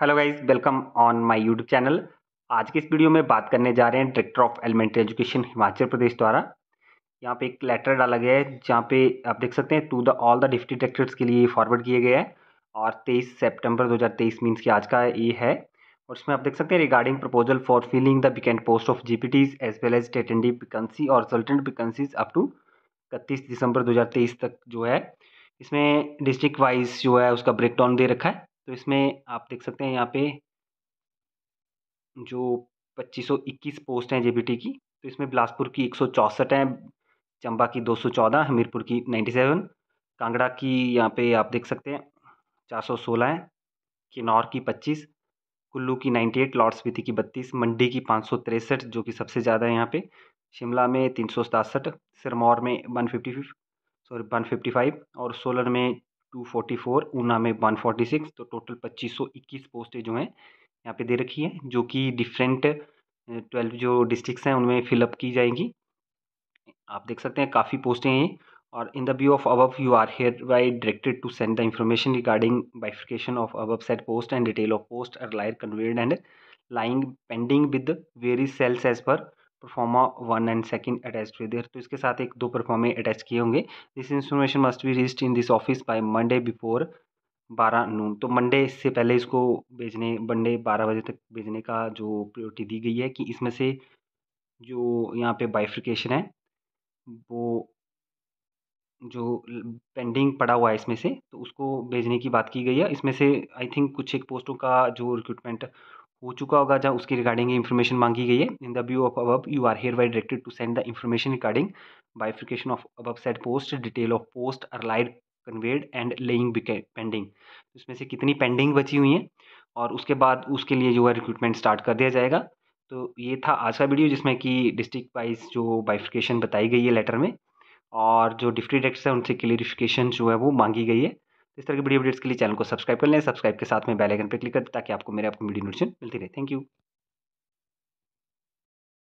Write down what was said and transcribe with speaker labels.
Speaker 1: hello guys welcome on my YouTube channel आज के इस वीडियो में बात करने जा रहे हैं director of elementary education Himachal Pradesh द्वारा यहाँ पे एक लेटर डाला गया है जहाँ पे आप देख सकते हैं to the all the deputy directors के लिए फॉरवर्ड किया गया है और 23 सितंबर 2023 मींस कि आज का ये है और इसमें आप देख सकते हैं regarding proposal for filling the vacant post of G as well as tentative vacancy और रिजल्टेंट विकेंसीज अप टू इकतीस दिसंबर दो तक जो है इसमें डिस्ट्रिक्ट वाइज जो है उसका डाउन दे रखा है तो इसमें आप देख सकते हैं यहाँ पे जो 2521 पोस्ट हैं जेबीटी की तो इसमें बिलासपुर की एक हैं चंबा की 214 हमीरपुर की 97 कांगड़ा की यहाँ पे आप देख सकते हैं 416 है किन्नौर की 25 कुल्लू की 98 लॉर्ड स्पीति की 32 मंडी की पाँच जो कि सबसे ज़्यादा है यहाँ पे शिमला में तीन सिरमौर में वन सॉरी वन और सोलन में 244 ऊना में 146 तो टोटल 2521 पोस्टें जो हैं यहाँ पे दे रखी हैं जो कि डिफरेंट 12 जो डिस्ट्रिक्स हैं उनमें फिलअप की जाएंगी आप देख सकते हैं काफ़ी पोस्टें हैं और in the view of above you are hereby directed to send the information regarding bifurcation of above said post and detail of post are earlier conveyed and lying pending with various cells as per proforma one and second attach thereto तो इसके साथ एक दो परफॉर्मे attach किए होंगे this information must be reached in this office by Monday before बारह noon तो मंडे से पहले इसको भेजने मंडे बारह बजे तक भेजने का जो प्रियोरिटी दी गई है कि इसमें से जो यहाँ पे बाइफ्रिकेशन है वो जो पेंडिंग पड़ा हुआ है इसमें से तो उसको भेजने की बात की गई है इसमें से आई थिंक कुछ एक पोस्टों का जो रिक्रूटमेंट हो चुका होगा जहाँ उसकी रिगार्डिंग इन्फॉर्मेशन मांगी गई है in the view of above you are hereby directed to send the information regarding bifurcation of above said post detail of post already conveyed and lying pending उसमें से कितनी पेंडिंग बची हुई हैं और उसके बाद उसके लिए जो है रिक्रूटमेंट स्टार्ट कर दिया जाएगा तो ये था आज का वीडियो जिसमें कि डिस्ट्रिक्ट वाइज जो बाइफिकेशन बताई गई है लेटर में और जो डिफ्टी डायरेक्टर है उनसे क्लियरिफिकेशन जो है वो मांगी गई है इस तरह की वीडियो अपडेट्स के लिए चैनल को सब्सक्राइब कर लें सब्सक्राइब के साथ में बेल आइकन पर क्लिक कर ताकि आपको मेरे आपको वीडियो नोटिफिकेशन मिलती रहे थैंक यू